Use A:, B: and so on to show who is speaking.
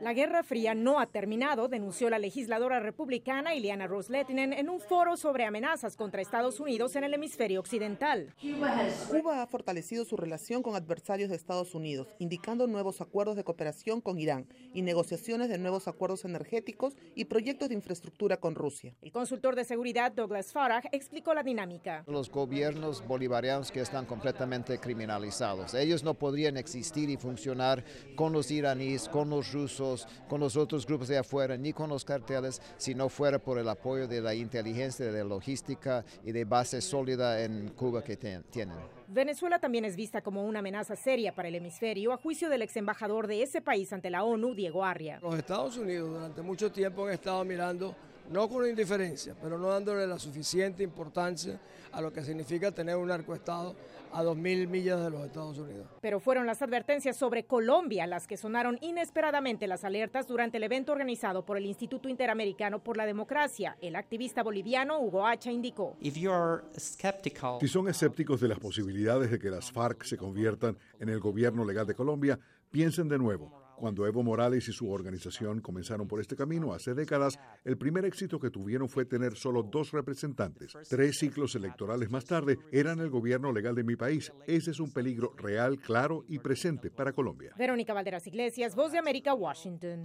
A: La Guerra Fría no ha terminado, denunció la legisladora republicana Ileana Rosletinen en un foro sobre amenazas contra Estados Unidos en el hemisferio occidental. Cuba ha fortalecido su relación con adversarios de Estados Unidos, indicando nuevos acuerdos de cooperación con Irán y negociaciones de nuevos acuerdos energéticos y proyectos de infraestructura con Rusia. El consultor de seguridad Douglas Farage explicó la dinámica.
B: Los gobiernos bolivarianos que están completamente criminalizados, ellos no podrían existir y funcionar con los iraníes, con los rusos con los otros grupos de afuera, ni con los carteles, si no fuera por el apoyo de la inteligencia, de la logística y de base sólida en Cuba que tienen.
A: Venezuela también es vista como una amenaza seria para el hemisferio, a juicio del ex embajador de ese país ante la ONU, Diego Arria.
C: Los Estados Unidos durante mucho tiempo han estado mirando no con indiferencia, pero no dándole la suficiente importancia a lo que significa tener un estado a 2.000 millas de los Estados Unidos.
A: Pero fueron las advertencias sobre Colombia las que sonaron inesperadamente las alertas durante el evento organizado por el Instituto Interamericano por la Democracia. El activista boliviano Hugo Hacha indicó.
D: Si son escépticos de las posibilidades de que las FARC se conviertan en el gobierno legal de Colombia, piensen de nuevo cuando Evo Morales y su organización comenzaron por este camino hace décadas, el primer éxito que tuvieron fue tener solo dos representantes. Tres ciclos electorales más tarde eran el gobierno legal de mi país. Ese es un peligro real, claro y presente para Colombia.
A: Verónica Valderas Iglesias, Voz de América, Washington.